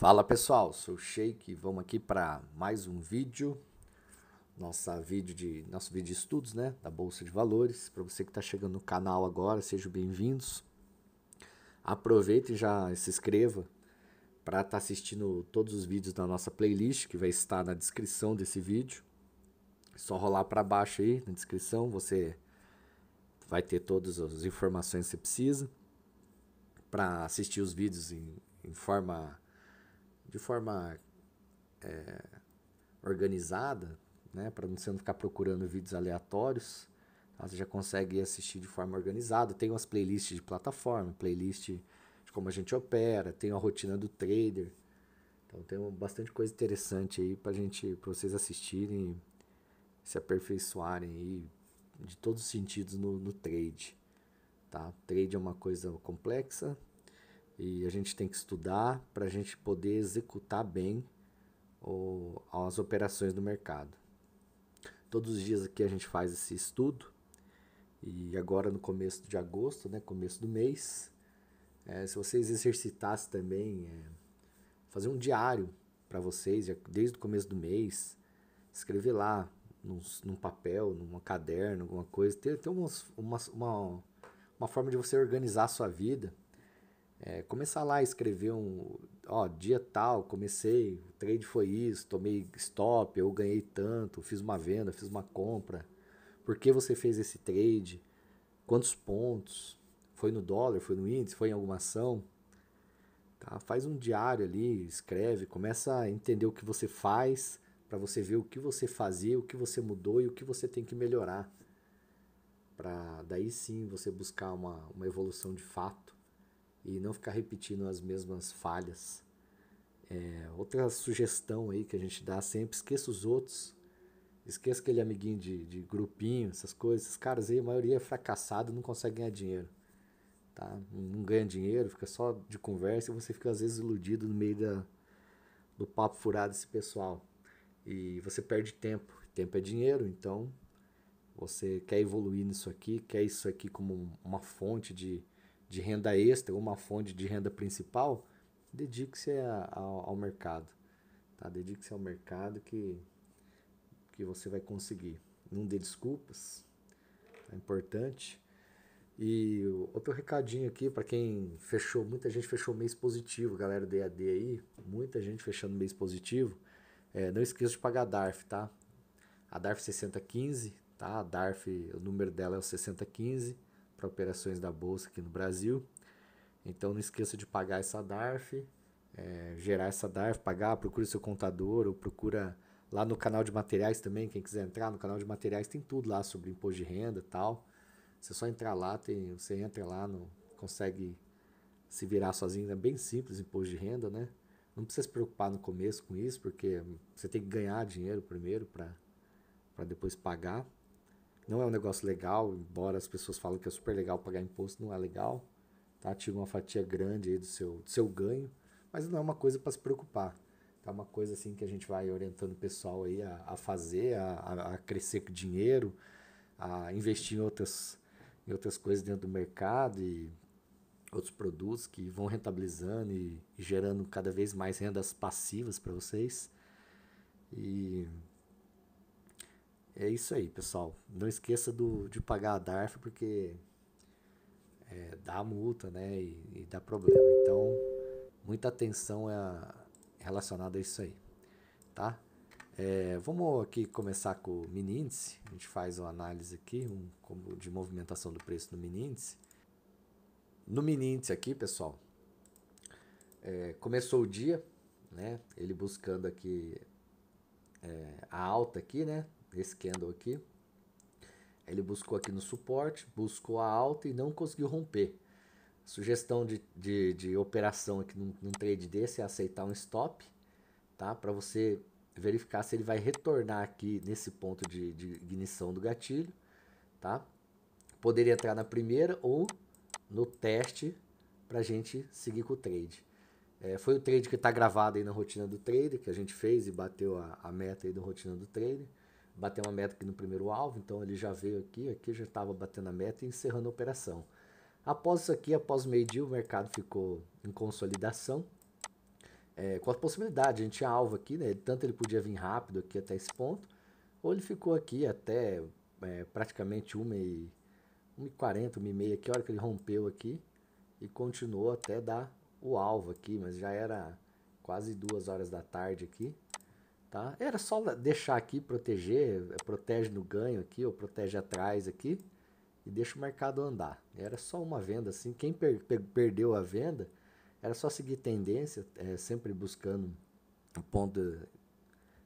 Fala pessoal, sou o Sheik e vamos aqui para mais um vídeo, nossa vídeo de, nosso vídeo de estudos né, da Bolsa de Valores. Para você que está chegando no canal agora, sejam bem-vindos. Aproveite e já se inscreva para estar tá assistindo todos os vídeos da nossa playlist que vai estar na descrição desse vídeo. É só rolar para baixo aí na descrição, você vai ter todas as informações que você precisa para assistir os vídeos em, em forma de forma é, organizada, né, para você não ficar procurando vídeos aleatórios, tá? você já consegue assistir de forma organizada. Tem umas playlists de plataforma, playlist de como a gente opera, tem a rotina do trader. Então tem bastante coisa interessante aí para gente, para vocês assistirem, se aperfeiçoarem aí de todos os sentidos no, no trade, tá? Trade é uma coisa complexa, e a gente tem que estudar para a gente poder executar bem o, as operações do mercado. Todos os dias aqui a gente faz esse estudo. E agora no começo de agosto, né, começo do mês, é, se vocês exercitassem também, é, fazer um diário para vocês, desde o começo do mês, escrever lá num, num papel, num caderno, alguma coisa, ter, ter umas, uma, uma, uma forma de você organizar a sua vida é, começar lá a escrever um, ó, dia tal, comecei, o trade foi isso, tomei stop, eu ganhei tanto, fiz uma venda, fiz uma compra. Por que você fez esse trade? Quantos pontos? Foi no dólar, foi no índice, foi em alguma ação? Tá? Faz um diário ali, escreve, começa a entender o que você faz, para você ver o que você fazia, o que você mudou e o que você tem que melhorar. Para daí sim você buscar uma, uma evolução de fato e não ficar repetindo as mesmas falhas. É, outra sugestão aí que a gente dá sempre, esqueça os outros. Esqueça aquele amiguinho de, de grupinho, essas coisas. Esses caras aí, a maioria é fracassado, não consegue ganhar dinheiro. Tá? Não ganha dinheiro, fica só de conversa e você fica às vezes iludido no meio da, do papo furado desse pessoal. E você perde tempo. Tempo é dinheiro, então você quer evoluir nisso aqui, quer isso aqui como uma fonte de, de renda extra, uma fonte de renda principal, dedique-se ao, ao, mercado. Tá? Dedique-se ao mercado que, que você vai conseguir. Não dê desculpas, é importante. E outro recadinho aqui para quem fechou, muita gente fechou mês positivo, galera do EAD aí, muita gente fechando mês positivo. É, não esqueça de pagar a DARF, tá? A DARF 6015, tá? A DARF, o número dela é o 6015 para operações da Bolsa aqui no Brasil. Então não esqueça de pagar essa DARF, é, gerar essa DARF, pagar, procura seu contador ou procura lá no canal de materiais também, quem quiser entrar no canal de materiais tem tudo lá sobre imposto de renda e tal. Você só entrar lá, tem, você entra lá, não consegue se virar sozinho, é bem simples imposto de renda, né? Não precisa se preocupar no começo com isso, porque você tem que ganhar dinheiro primeiro para depois pagar. Não é um negócio legal, embora as pessoas falem que é super legal pagar imposto, não é legal. Tá? Tira uma fatia grande aí do seu, do seu ganho, mas não é uma coisa para se preocupar. Tá? Uma coisa assim que a gente vai orientando o pessoal aí a, a fazer, a, a crescer com dinheiro, a investir em outras, em outras coisas dentro do mercado e outros produtos que vão rentabilizando e, e gerando cada vez mais rendas passivas para vocês. E é isso aí, pessoal. Não esqueça do, de pagar a DARF, porque é, dá multa, né? E, e, dá problema. Então, muita atenção é relacionada a isso aí, tá? É, vamos aqui começar com o mini índice. A gente faz uma análise aqui um, como de movimentação do preço no mini índice. No mini índice aqui, pessoal, é, começou o dia, né? Ele buscando aqui é, a alta aqui, né? esse candle aqui. Ele buscou aqui no suporte, buscou a alta e não conseguiu romper. Sugestão de, de, de operação aqui num, num trade desse é aceitar um stop, tá? Para você verificar se ele vai retornar aqui nesse ponto de, de ignição do gatilho, tá? Poderia entrar na primeira ou no teste para a gente seguir com o trade. É, foi o trade que está gravado aí na rotina do trader, que a gente fez e bateu a, a meta aí da rotina do trader bater uma meta aqui no primeiro alvo, então ele já veio aqui, aqui já estava batendo a meta e encerrando a operação. Após isso aqui, após o meio-dia, o mercado ficou em consolidação, é, com a possibilidade, a gente tinha alvo aqui, né? tanto ele podia vir rápido aqui até esse ponto, ou ele ficou aqui até é, praticamente 1h40, 1h30, que hora que ele rompeu aqui, e continuou até dar o alvo aqui, mas já era quase duas horas da tarde aqui, Tá? Era só deixar aqui, proteger, protege no ganho aqui, ou protege atrás aqui, e deixa o mercado andar. Era só uma venda assim. Quem per per perdeu a venda, era só seguir tendência, é, sempre buscando um ponto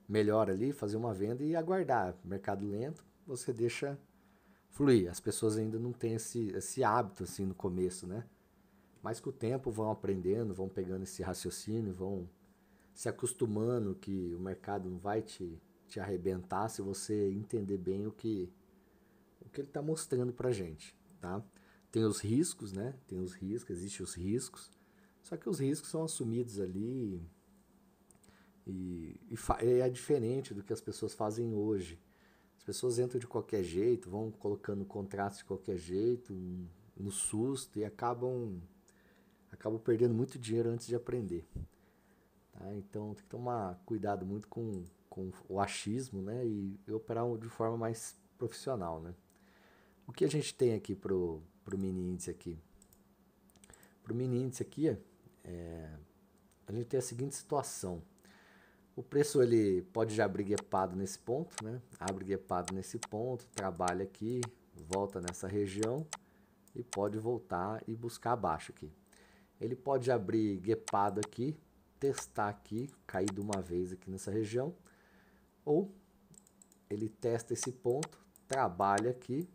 melhor ali, fazer uma venda e aguardar. Mercado lento, você deixa fluir. As pessoas ainda não têm esse, esse hábito assim no começo, né? Mas com o tempo vão aprendendo, vão pegando esse raciocínio, vão se acostumando que o mercado não vai te, te arrebentar se você entender bem o que, o que ele está mostrando para gente, tá? Tem os riscos, né? Tem os riscos, existem os riscos. Só que os riscos são assumidos ali e, e é diferente do que as pessoas fazem hoje. As pessoas entram de qualquer jeito, vão colocando contratos de qualquer jeito, no susto e acabam acabam perdendo muito dinheiro antes de aprender, Tá? Então tem que tomar cuidado muito com, com o achismo né? e operar de forma mais profissional. Né? O que a gente tem aqui para o mini índice aqui? Para o mini índice aqui, é, a gente tem a seguinte situação. O preço ele pode já abrir guepado nesse ponto, né? Abre guepado nesse ponto, trabalha aqui, volta nessa região e pode voltar e buscar abaixo aqui. Ele pode abrir guepado aqui, testar aqui, cair de uma vez aqui nessa região, ou ele testa esse ponto, trabalha aqui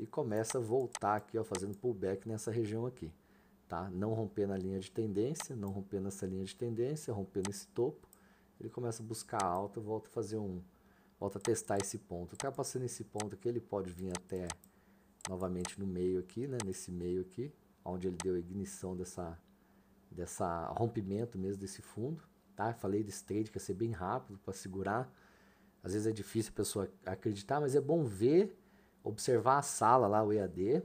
e começa a voltar aqui, ó, fazendo pullback nessa região aqui, tá? Não rompendo a linha de tendência, não rompendo essa linha de tendência, rompendo esse topo, ele começa a buscar alta, volta a fazer um, volta a testar esse ponto, ultrapassando tá esse ponto aqui, ele pode vir até novamente no meio aqui, né? Nesse meio aqui, onde ele deu a ignição dessa dessa rompimento mesmo desse fundo, tá? Falei desse trade que ia ser bem rápido para segurar. Às vezes é difícil a pessoa acreditar, mas é bom ver, observar a sala lá, o EAD.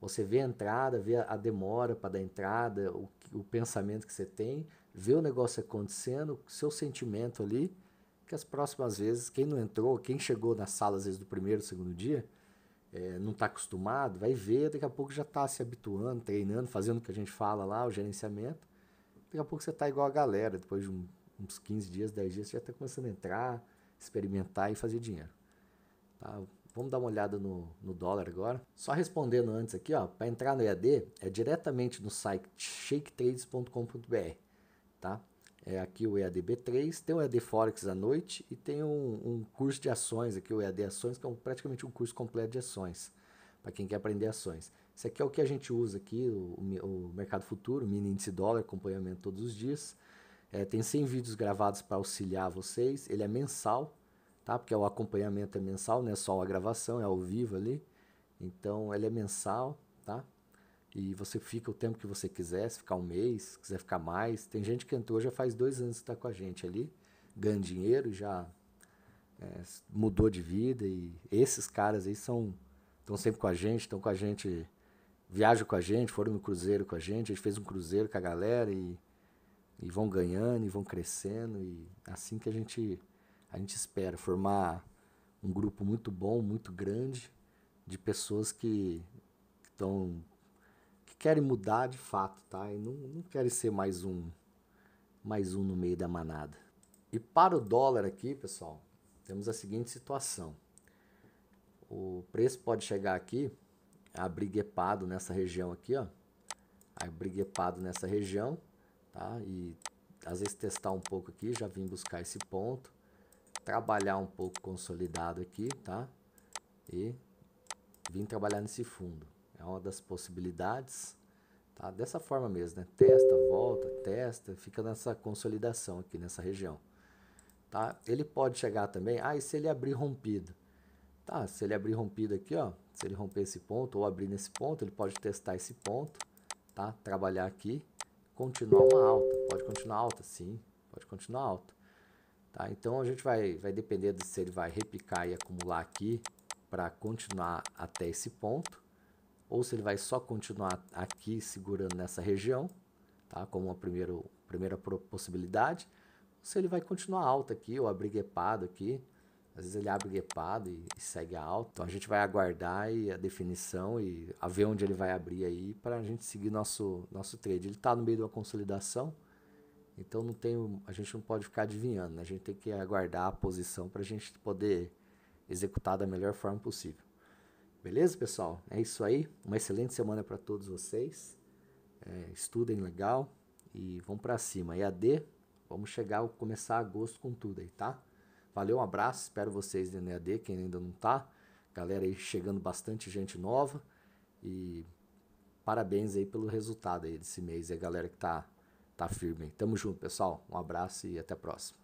Você vê a entrada, vê a demora para dar entrada, o, o pensamento que você tem, vê o negócio acontecendo, o seu sentimento ali, que as próximas vezes, quem não entrou, quem chegou na sala às vezes do primeiro, segundo dia, é, não está acostumado, vai ver, daqui a pouco já está se habituando, treinando, fazendo o que a gente fala lá, o gerenciamento Daqui a pouco você tá igual a galera, depois de um, uns 15 dias, 10 dias, você já tá começando a entrar, experimentar e fazer dinheiro. Tá? Vamos dar uma olhada no, no dólar agora. Só respondendo antes aqui, ó, para entrar no EAD é diretamente no site shaketrades.com.br, tá? É aqui o EAD B3, tem o EAD Forex à noite e tem um, um curso de ações aqui, o EAD Ações, que é um, praticamente um curso completo de ações para quem quer aprender ações. Isso aqui é o que a gente usa aqui, o, o mercado futuro, mini índice dólar, acompanhamento todos os dias. É, tem 100 vídeos gravados para auxiliar vocês. Ele é mensal, tá? Porque é o acompanhamento é mensal, não é só a gravação, é ao vivo ali. Então, ele é mensal, tá? E você fica o tempo que você quiser, se ficar um mês, quiser ficar mais. Tem gente que entrou já faz dois anos que está com a gente ali, ganha dinheiro, já é, mudou de vida. E esses caras aí são estão sempre com a gente, estão com a gente, viajam com a gente, foram no cruzeiro com a gente, a gente fez um cruzeiro com a galera e, e vão ganhando e vão crescendo e assim que a gente a gente espera formar um grupo muito bom, muito grande de pessoas que estão que querem mudar de fato, tá? E não, não querem ser mais um mais um no meio da manada. E para o dólar aqui, pessoal, temos a seguinte situação o preço pode chegar aqui, abriguepado nessa região aqui, ó. Abriguepado nessa região, tá? E às vezes testar um pouco aqui, já vim buscar esse ponto. Trabalhar um pouco consolidado aqui, tá? E vim trabalhar nesse fundo. É uma das possibilidades, tá? Dessa forma mesmo, né? Testa, volta, testa, fica nessa consolidação aqui nessa região, tá? Ele pode chegar também, ah, e se ele abrir rompido? Tá, se ele abrir rompido aqui, ó, se ele romper esse ponto ou abrir nesse ponto, ele pode testar esse ponto, tá? Trabalhar aqui, continuar uma alta. Pode continuar alta, sim, pode continuar alta. Tá? Então a gente vai, vai depender de se ele vai repicar e acumular aqui para continuar até esse ponto, ou se ele vai só continuar aqui segurando nessa região, tá? como a primeira, primeira possibilidade, ou se ele vai continuar alta aqui ou abrir gapado aqui. Às vezes ele abre grepado e, e segue alto. Então a gente vai aguardar a definição e a ver onde ele vai abrir aí para a gente seguir nosso, nosso trade. Ele está no meio de uma consolidação, então não tem, a gente não pode ficar adivinhando. Né? A gente tem que aguardar a posição para a gente poder executar da melhor forma possível. Beleza, pessoal? É isso aí. Uma excelente semana para todos vocês. É, estudem legal e vão para cima. E a D, vamos chegar, começar agosto com tudo aí, tá? Valeu, um abraço, espero vocês no EAD, quem ainda não tá. Galera aí chegando bastante gente nova. E parabéns aí pelo resultado aí desse mês, a galera que tá, tá firme. Tamo junto, pessoal. Um abraço e até a próxima.